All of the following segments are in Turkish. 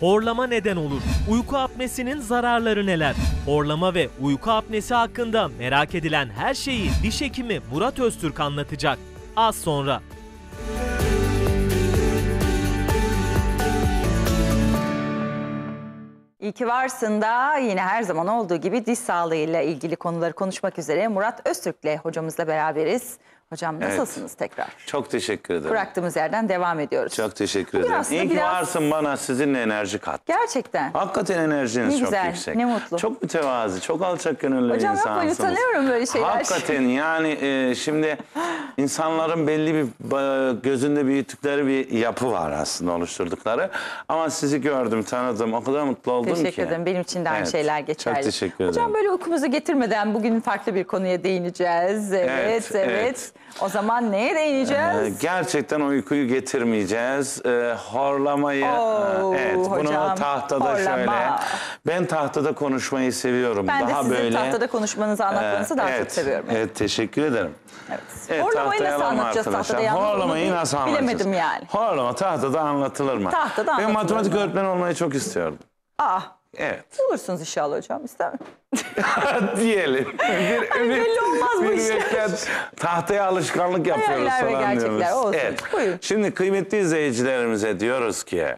Horlama neden olur. Uyku apnesinin zararları neler? Horlama ve uyku apnesi hakkında merak edilen her şeyi diş hekimi Murat Öztürk anlatacak. Az sonra. İyi ki varsın da yine her zaman olduğu gibi diş sağlığıyla ilgili konuları konuşmak üzere Murat Öztürk'le hocamızla beraberiz. Hocam nasılsınız tekrar? Çok teşekkür ederim. Bıraktığımız yerden devam ediyoruz. Çok teşekkür ederim. Biraz İyi biraz- varsın bana sizinle enerji kat. Gerçekten. Hakikaten enerjiniz Ne çok yüksek. ne mutlu. Çok mütevazi, çok alçak gönüllü Hocam insansınız. yapmayın utanıyorum böyle şeyler. Hakikaten yani e, şimdi insanların belli bir ba- gözünde büyüttükleri bir yapı var aslında oluşturdukları. Ama sizi gördüm, tanıdım. O kadar mutlu oldum ki. Teşekkür ederim. Benim için de aynı Evet, şeyler geçerli. Çok teşekkür ederim. Hocam böyle okumuzu getirmeden bugün farklı bir konuya değineceğiz. Evet, evet. evet. O zaman neye değineceğiz? Ee, gerçekten uykuyu getirmeyeceğiz. Ee, horlamayı. Oo, evet, hocam, tahtada horlama. şöyle. Ben tahtada konuşmayı seviyorum. Ben daha de sizin böyle, tahtada konuşmanızı anlatmanızı daha ee, evet, çok seviyorum. Evet, teşekkür ederim. Evet. evet horlamayı nasıl anlatacağız arkadaşlar. tahtada? Horlamayı nasıl anlatacağız? Bilemedim yani. Horlama tahtada anlatılır mı? Tahtada anlatılır Ben matematik öğretmeni olmayı çok istiyordum. Aa. Ah, Evet. Bulursunuz inşallah hocam ister Diyelim. Bir, hani belli olmaz bir bu işler. tahtaya alışkanlık yapıyoruz Hayaller falan ve gerçekler diyoruz. olsun. Evet. Şimdi kıymetli izleyicilerimize diyoruz ki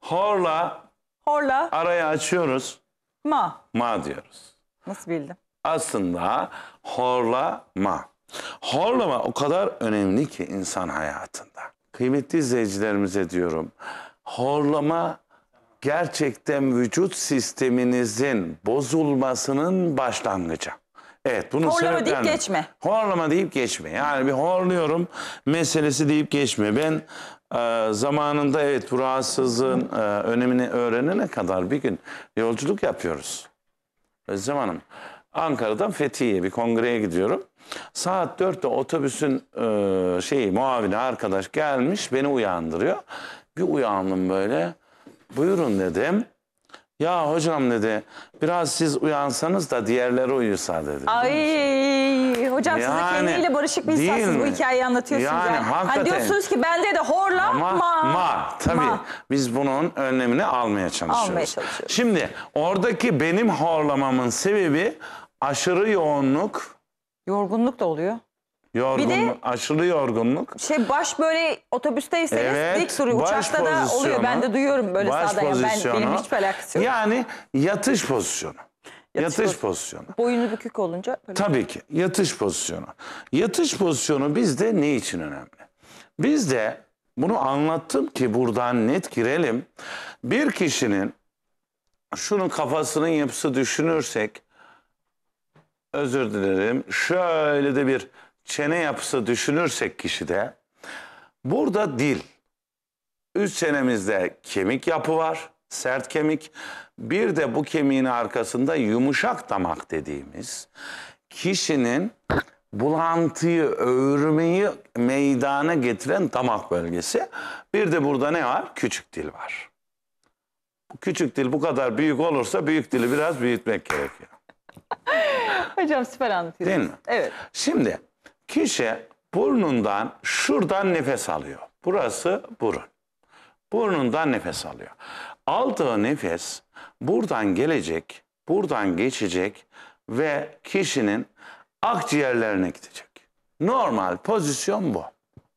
horla horla arayı açıyoruz. Ma. Ma diyoruz. Nasıl bildim? Aslında horla ma. Horlama o kadar önemli ki insan hayatında. Kıymetli izleyicilerimize diyorum. Horlama gerçekten vücut sisteminizin bozulmasının başlangıcı. Evet bunun Horlama sebeplerini... deyip geçme. Horlama deyip geçme. Yani bir horluyorum meselesi deyip geçme. Ben e, zamanında evet bu rahatsızlığın e, önemini öğrenene kadar bir gün yolculuk yapıyoruz. Özlem Hanım Ankara'dan Fethiye'ye bir kongreye gidiyorum. Saat 4'te otobüsün e, şeyi muavini arkadaş gelmiş beni uyandırıyor. Bir uyandım böyle. Buyurun dedim. Ya hocam dedi biraz siz uyansanız da diğerleri uyusa dedi. Ay hocam yani, siz kendiyle barışık bir insansınız mi? bu hikayeyi anlatıyorsunuz. Yani, yani. Hani hakikaten. Hani diyorsunuz ki bende de horla Ama, ma. Ma tabii ma. biz bunun önlemini almaya çalışıyoruz. Almaya çalışıyoruz. Şimdi oradaki benim horlamamın sebebi aşırı yoğunluk. Yorgunluk da oluyor. Yorgunluk, Bir de- aşırı yorgunluk. Şey baş böyle otobüsteyseniz Evet, dik duruyor. Uçakta da oluyor. Ben de duyuyorum böyle Baş sağda. Yani ben, benim hiç alakası yok. Yani yatış pozisyonu. Yatış, pozisyonu. pozisyonu. Boynu bükük olunca böyle. Tabii ki yatış pozisyonu. Yatış pozisyonu bizde ne için önemli? Bizde bunu anlattım ki buradan net girelim. Bir kişinin şunun kafasının yapısı düşünürsek özür dilerim şöyle de bir çene yapısı düşünürsek kişide burada dil. Üst çenemizde kemik yapı var, sert kemik. Bir de bu kemiğin arkasında yumuşak damak dediğimiz kişinin bulantıyı, öğürmeyi meydana getiren damak bölgesi. Bir de burada ne var? Küçük dil var. Küçük dil bu kadar büyük olursa büyük dili biraz büyütmek gerekiyor. Hocam süper anlatıyorsunuz. Değil mi? Evet. Şimdi Kişi burnundan şuradan nefes alıyor. Burası burun. Burnundan nefes alıyor. Aldığı nefes buradan gelecek, buradan geçecek ve kişinin akciğerlerine gidecek. Normal pozisyon bu.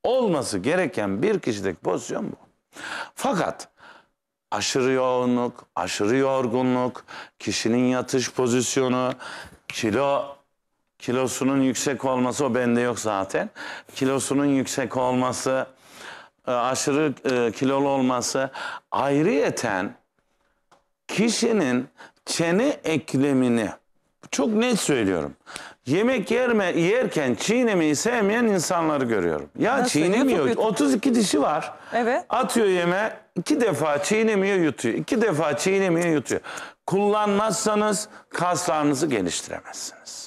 Olması gereken bir kişideki pozisyon bu. Fakat aşırı yoğunluk, aşırı yorgunluk, kişinin yatış pozisyonu, kilo Kilosunun yüksek olması o bende yok zaten. Kilosunun yüksek olması, e, aşırı e, kilolu olması ayrıyeten kişinin çene eklemini çok net söylüyorum. Yemek yerme, yerken çiğnemeyi sevmeyen insanları görüyorum. Ya Nasıl? çiğnemiyor. Yutup, yutup. 32 dişi var. Evet. Atıyor yeme, iki defa çiğnemiyor yutuyor. İki defa çiğnemiyor yutuyor. Kullanmazsanız kaslarınızı geliştiremezsiniz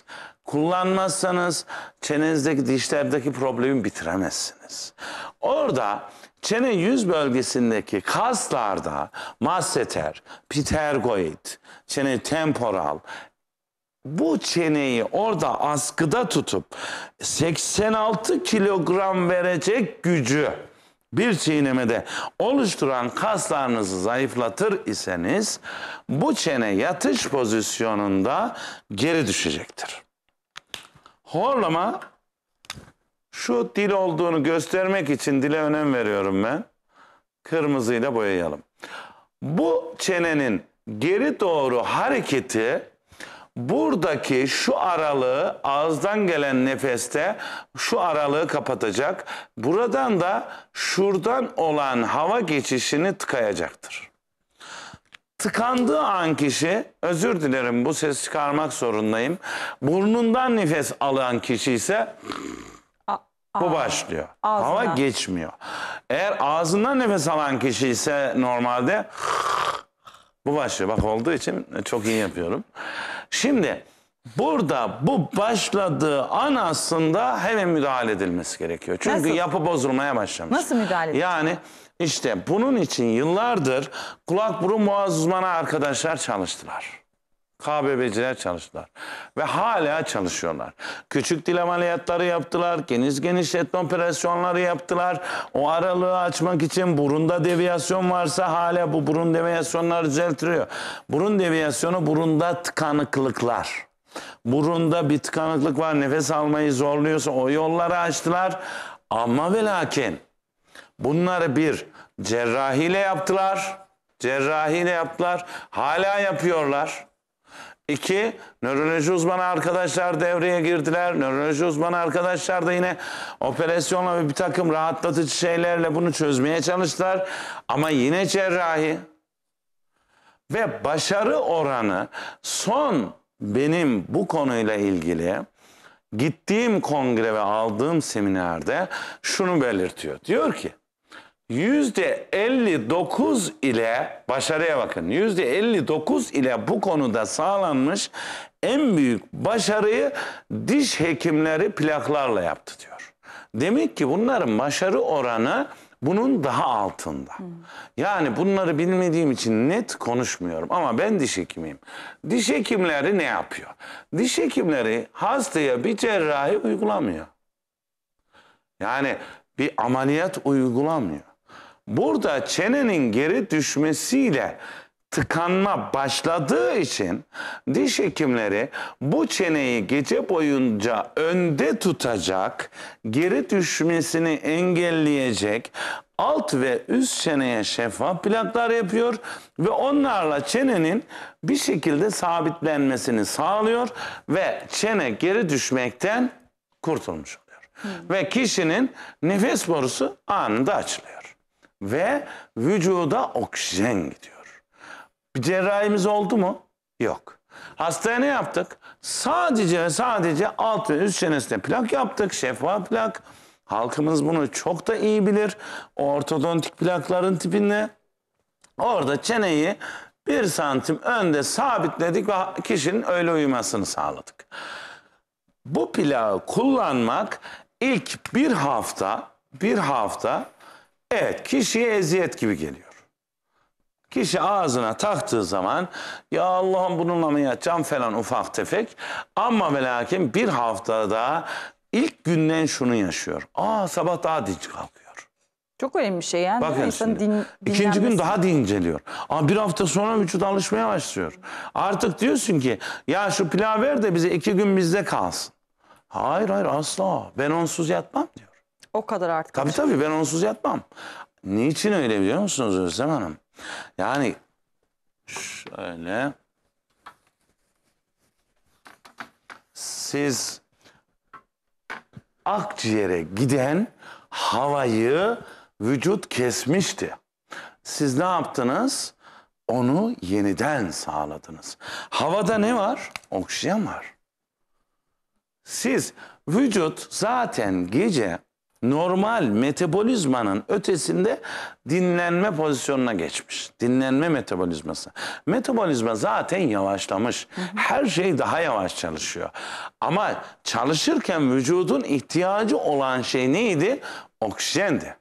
kullanmazsanız çenenizdeki dişlerdeki problemi bitiremezsiniz. Orada çene yüz bölgesindeki kaslarda masseter, ptergoid, çene temporal bu çeneyi orada askıda tutup 86 kilogram verecek gücü bir çiğnemede oluşturan kaslarınızı zayıflatır iseniz bu çene yatış pozisyonunda geri düşecektir. Horlama şu dil olduğunu göstermek için dile önem veriyorum ben. Kırmızıyla boyayalım. Bu çenenin geri doğru hareketi buradaki şu aralığı ağızdan gelen nefeste şu aralığı kapatacak. Buradan da şuradan olan hava geçişini tıkayacaktır. Tıkandığı an kişi, özür dilerim bu ses çıkarmak zorundayım. Burnundan nefes alan kişi ise bu başlıyor. Ağzına. Hava geçmiyor. Eğer ağzından nefes alan kişi ise normalde bu başlıyor. Bak olduğu için çok iyi yapıyorum. Şimdi Burada bu başladığı an aslında hemen müdahale edilmesi gerekiyor. Çünkü Nasıl? yapı bozulmaya başlamış. Nasıl müdahale edilmesi? Yani işte bunun için yıllardır kulak burun boğaz uzmanı arkadaşlar çalıştılar. KBB'ciler çalıştılar. Ve hala çalışıyorlar. Küçük dil ameliyatları yaptılar. Geniş genişletme operasyonları yaptılar. O aralığı açmak için burunda deviyasyon varsa hala bu burun deviyasyonları düzeltiliyor. Burun deviyasyonu burunda tıkanıklıklar. Burunda bir tıkanıklık var. Nefes almayı zorluyorsa o yolları açtılar. Ama ve lakin bunları bir cerrahiyle yaptılar. Cerrahiyle yaptılar. Hala yapıyorlar. İki, nöroloji uzmanı arkadaşlar devreye girdiler. Nöroloji uzmanı arkadaşlar da yine operasyonla ve bir takım rahatlatıcı şeylerle bunu çözmeye çalıştılar. Ama yine cerrahi ve başarı oranı son benim bu konuyla ilgili gittiğim kongre ve aldığım seminerde şunu belirtiyor. Diyor ki yüzde 59 ile başarıya bakın yüzde 59 ile bu konuda sağlanmış en büyük başarıyı diş hekimleri plaklarla yaptı diyor. Demek ki bunların başarı oranı bunun daha altında. Yani bunları bilmediğim için net konuşmuyorum ama ben diş hekimiyim. Diş hekimleri ne yapıyor? Diş hekimleri hastaya bir cerrahi uygulamıyor. Yani bir ameliyat uygulamıyor. Burada çenenin geri düşmesiyle tıkanma başladığı için diş hekimleri bu çeneyi gece boyunca önde tutacak, geri düşmesini engelleyecek alt ve üst çeneye şeffaf plaklar yapıyor ve onlarla çenenin bir şekilde sabitlenmesini sağlıyor ve çene geri düşmekten kurtulmuş oluyor. Hmm. Ve kişinin nefes borusu anında açılıyor ve vücuda oksijen gidiyor. Bir cerrahimiz oldu mu? Yok. Hastaya ne yaptık? Sadece ve sadece alt ve üst çenesine plak yaptık. Şeffaf plak. Halkımız bunu çok da iyi bilir. Ortodontik plakların tipinde. Orada çeneyi bir santim önde sabitledik ve kişinin öyle uyumasını sağladık. Bu plağı kullanmak ilk bir hafta, bir hafta evet kişiye eziyet gibi geliyor. Kişi ağzına taktığı zaman ya Allah'ım bununla mı yatacağım falan ufak tefek. Ama ve lakin bir haftada ilk günden şunu yaşıyor. Aa sabah daha dinç kalkıyor. Çok önemli bir şey yani. Bakın İnsanın din, İkinci gün daha dinceliyor. Ama bir hafta sonra vücut alışmaya başlıyor. Artık diyorsun ki ya şu pilav ver de bize iki gün bizde kalsın. Hayır hayır asla. Ben onsuz yatmam diyor. O kadar artık. Tabii tabii ben onsuz yatmam. Niçin öyle biliyor musunuz Özlem Hanım? Yani şöyle siz akciğere giden havayı vücut kesmişti. Siz ne yaptınız? Onu yeniden sağladınız. Havada ne var? Oksijen var. Siz vücut zaten gece normal metabolizmanın ötesinde dinlenme pozisyonuna geçmiş. Dinlenme metabolizması. Metabolizma zaten yavaşlamış. Her şey daha yavaş çalışıyor. Ama çalışırken vücudun ihtiyacı olan şey neydi? Oksijendi.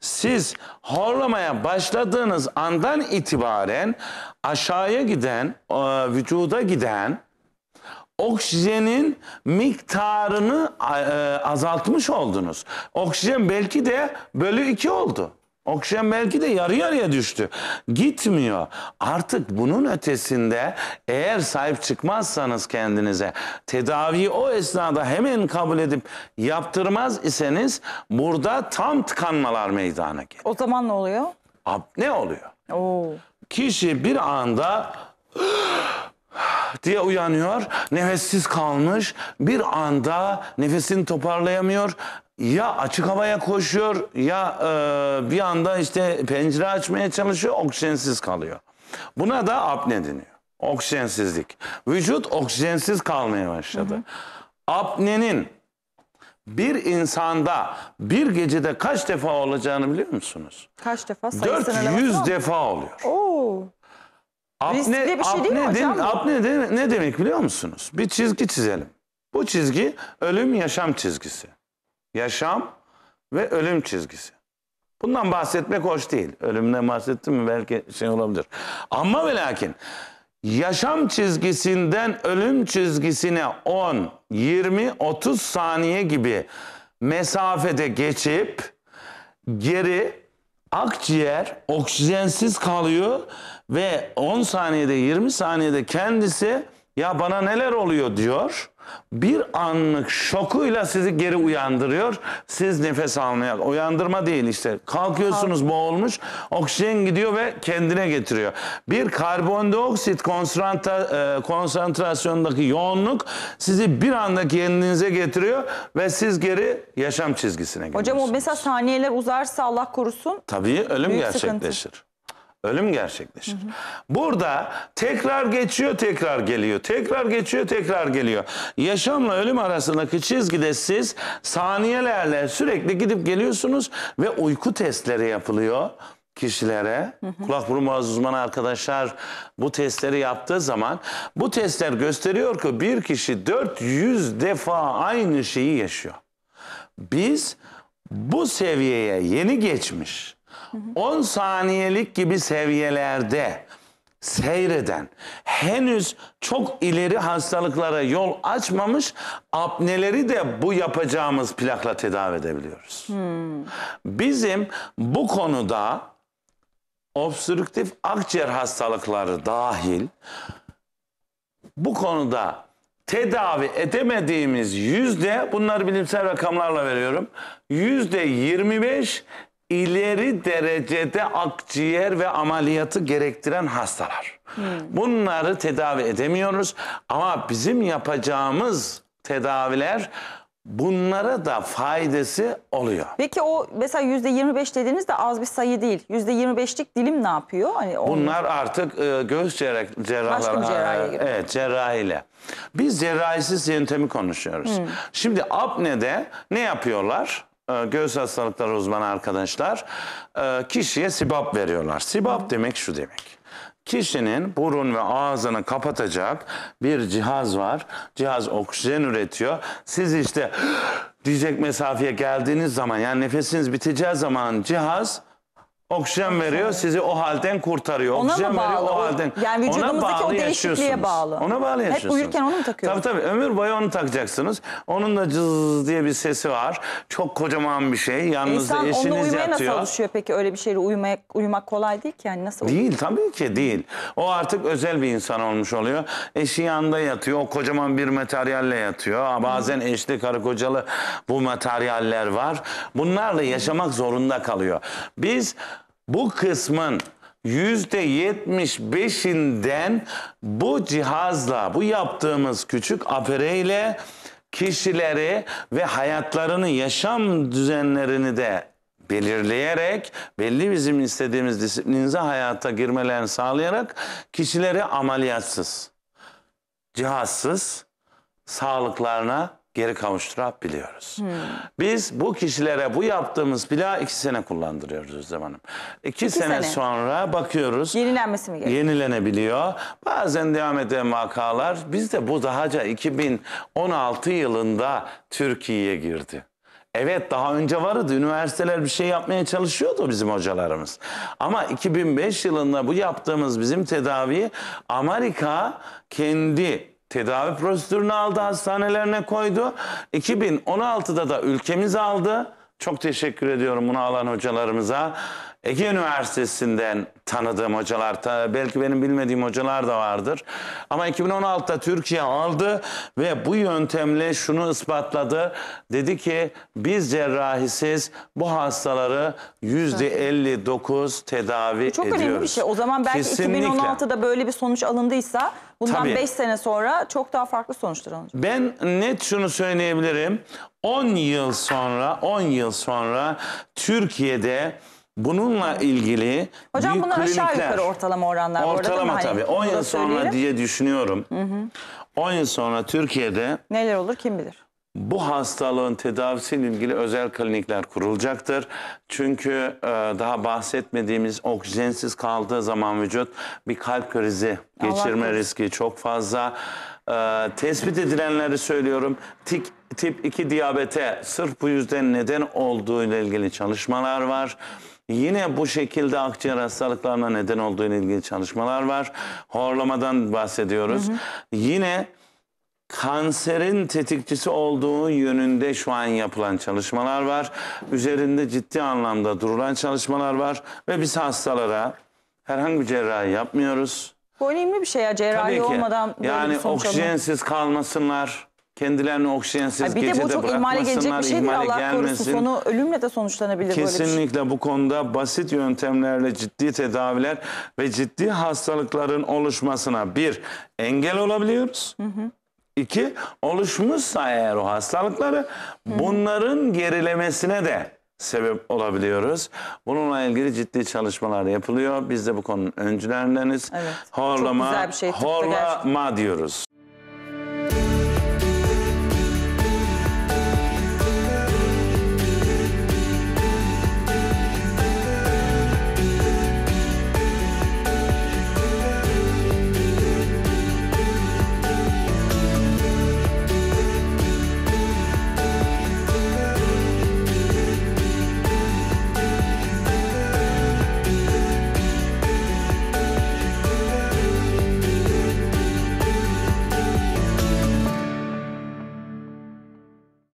Siz horlamaya başladığınız andan itibaren aşağıya giden, e, vücuda giden oksijenin miktarını e, azaltmış oldunuz. Oksijen belki de bölü 2 oldu. Oksijen belki de yarı yarıya düştü. Gitmiyor. Artık bunun ötesinde eğer sahip çıkmazsanız kendinize tedaviyi o esnada hemen kabul edip yaptırmaz iseniz burada tam tıkanmalar meydana geliyor. O zaman ne oluyor? ne oluyor? Oo. Kişi bir anda diye uyanıyor. Nefessiz kalmış. Bir anda nefesini toparlayamıyor ya açık havaya koşuyor ya e, bir anda işte pencere açmaya çalışıyor oksijensiz kalıyor. Buna da apne deniyor. Oksijensizlik. Vücut oksijensiz kalmaya başladı. Hı hı. Apnenin bir insanda bir gecede kaç defa olacağını biliyor musunuz? Kaç defa? 400 defa oluyor. Oo. Apne, Riskli bir şey değil mi hocam? apne de- ne demek biliyor musunuz? Bir çizgi çizelim. Bu çizgi ölüm yaşam çizgisi. Yaşam ve ölüm çizgisi. Bundan bahsetmek hoş değil. Ölümden bahsettim mi belki şey olabilir. Ama ve lakin yaşam çizgisinden ölüm çizgisine 10, 20, 30 saniye gibi mesafede geçip geri akciğer oksijensiz kalıyor ve 10 saniyede 20 saniyede kendisi ya bana neler oluyor diyor bir anlık şokuyla sizi geri uyandırıyor. Siz nefes almaya uyandırma değil işte. Kalkıyorsunuz boğulmuş. Oksijen gidiyor ve kendine getiriyor. Bir karbondioksit konsantra, e, konsantrasyondaki yoğunluk sizi bir anda kendinize getiriyor ve siz geri yaşam çizgisine geliyorsunuz. Hocam o mesela saniyeler uzarsa Allah korusun. Tabii ölüm gerçekleşir. Sıkıntı. Ölüm gerçekleşir. Hı hı. Burada tekrar geçiyor, tekrar geliyor. Tekrar geçiyor, tekrar geliyor. Yaşamla ölüm arasındaki çizgide siz saniyelerle sürekli gidip geliyorsunuz ve uyku testleri yapılıyor kişilere. Hı hı. Kulak burun boğaz uzmanı arkadaşlar bu testleri yaptığı zaman bu testler gösteriyor ki bir kişi 400 defa aynı şeyi yaşıyor. Biz bu seviyeye yeni geçmiş 10 saniyelik gibi seviyelerde seyreden, henüz çok ileri hastalıklara yol açmamış apneleri de bu yapacağımız plakla tedavi edebiliyoruz. Hmm. Bizim bu konuda obstrüktif akciğer hastalıkları dahil bu konuda tedavi edemediğimiz yüzde bunları bilimsel rakamlarla veriyorum yüzde 25 ileri derecede akciğer ve ameliyatı gerektiren hastalar. Hmm. Bunları tedavi edemiyoruz ama bizim yapacağımız tedaviler bunlara da faydası oluyor. Peki o mesela yüzde 25 dediğiniz de az bir sayı değil. Yüzde 25'lik dilim ne yapıyor? Hani onun... Bunlar artık e, göğüs cerrah, cerrahları. Başka bir cerrahiye giriyor. Evet cerrahiyle. Biz cerrahisiz yöntemi konuşuyoruz. Hmm. Şimdi apnede ne yapıyorlar? Ee, göğüs hastalıkları uzmanı arkadaşlar e, kişiye sibap veriyorlar. Sibap demek şu demek. Kişinin burun ve ağzını kapatacak bir cihaz var. Cihaz oksijen üretiyor. Siz işte diyecek mesafeye geldiğiniz zaman yani nefesiniz biteceği zaman cihaz Oksijen veriyor, sizi o halden kurtarıyor. Ona Oksijen mı veriyor, bağlı? o halden. Yani vücudumuzdaki o değişikliğe yaşıyorsunuz. bağlı. Ona bağlı Hep uyurken onu mu takıyoruz? Tabii tabii, ömür boyu onu takacaksınız. Onun da cız diye bir sesi var. Çok kocaman bir şey, yalnızda İnsan onunla eşiniz uyumaya nasıl alışıyor peki? Öyle bir şeyle uyumak, uyumak kolay değil ki. Yani nasıl Değil tabii ki değil. O artık özel bir insan olmuş oluyor. Eşi yanında yatıyor. O kocaman bir materyalle yatıyor. Aa, Bazen eşli karı kocalı bu materyaller var. Bunlarla yaşamak zorunda kalıyor. Biz bu kısmın %75'inden bu cihazla, bu yaptığımız küçük afereyle kişileri ve hayatlarını, yaşam düzenlerini de belirleyerek belli bizim istediğimiz disiplinize hayata girmelerini sağlayarak kişileri ameliyatsız, cihazsız sağlıklarına geri kavuşturabiliyoruz. Hmm. Biz bu kişilere bu yaptığımız plağı iki sene kullandırıyoruz Özlem Hanım. İki, iki sene, sene sonra bakıyoruz. Yenilenmesi mi gerekiyor? Yenilenebiliyor. Bazen devam eden vakalar bizde bu dahaca 2016 yılında Türkiye'ye girdi. Evet daha önce vardı üniversiteler bir şey yapmaya çalışıyordu bizim hocalarımız. Ama 2005 yılında bu yaptığımız bizim tedaviyi Amerika kendi tedavi prosedürünü aldı, hastanelerine koydu. 2016'da da ülkemiz aldı. Çok teşekkür ediyorum bunu alan hocalarımıza. Ege Üniversitesi'nden tanıdığım hocalar, belki benim bilmediğim hocalar da vardır. Ama 2016'da Türkiye aldı ve bu yöntemle şunu ispatladı. Dedi ki biz cerrahisiz bu hastaları %59 tedavi Çok ediyoruz. Çok önemli bir şey. O zaman belki Kesinlikle. 2016'da böyle bir sonuç alındıysa bundan 5 sene sonra çok daha farklı sonuçlar alınacak. Ben net şunu söyleyebilirim. 10 yıl sonra 10 yıl sonra Türkiye'de Bununla ilgili Hocam bunlar aşağı yukarı ortalama oranlar. Ortalama arada, hani tabii. Hani, 10 yıl sonra diye düşünüyorum. Hı 10 yıl sonra Türkiye'de neler olur kim bilir? Bu hastalığın tedavisiyle ilgili özel klinikler kurulacaktır. Çünkü e, daha bahsetmediğimiz oksijensiz kaldığı zaman vücut bir kalp krizi geçirme Allah riski Allah. çok fazla. E, tespit edilenleri söylüyorum. Tik tip 2 diyabete sırf bu yüzden neden olduğu ile ilgili çalışmalar var. Yine bu şekilde akciğer hastalıklarına neden olduğu ilgili çalışmalar var. Horlamadan bahsediyoruz. Hı hı. Yine kanserin tetikçisi olduğu yönünde şu an yapılan çalışmalar var. Üzerinde ciddi anlamda durulan çalışmalar var ve biz hastalara herhangi bir cerrahi yapmıyoruz. Bu önemli bir şey ya cerrahi olmadan Yani bir alın. oksijensiz kalmasınlar kendilerini oksijensiz bir gecede de bu çok ihmale gelecek bir şey değil Allah korusun sonu ölümle de sonuçlanabilir şey. Kesinlikle böyle şey. bu konuda basit yöntemlerle ciddi tedaviler ve ciddi hastalıkların oluşmasına bir engel olabiliyoruz. Hı hı. İki, oluşmuşsa eğer o hastalıkları hı hı. bunların gerilemesine de sebep olabiliyoruz. Bununla ilgili ciddi çalışmalar yapılıyor. Biz de bu konunun öncülerindeniz. Evet, horlama, şey horlama diyoruz.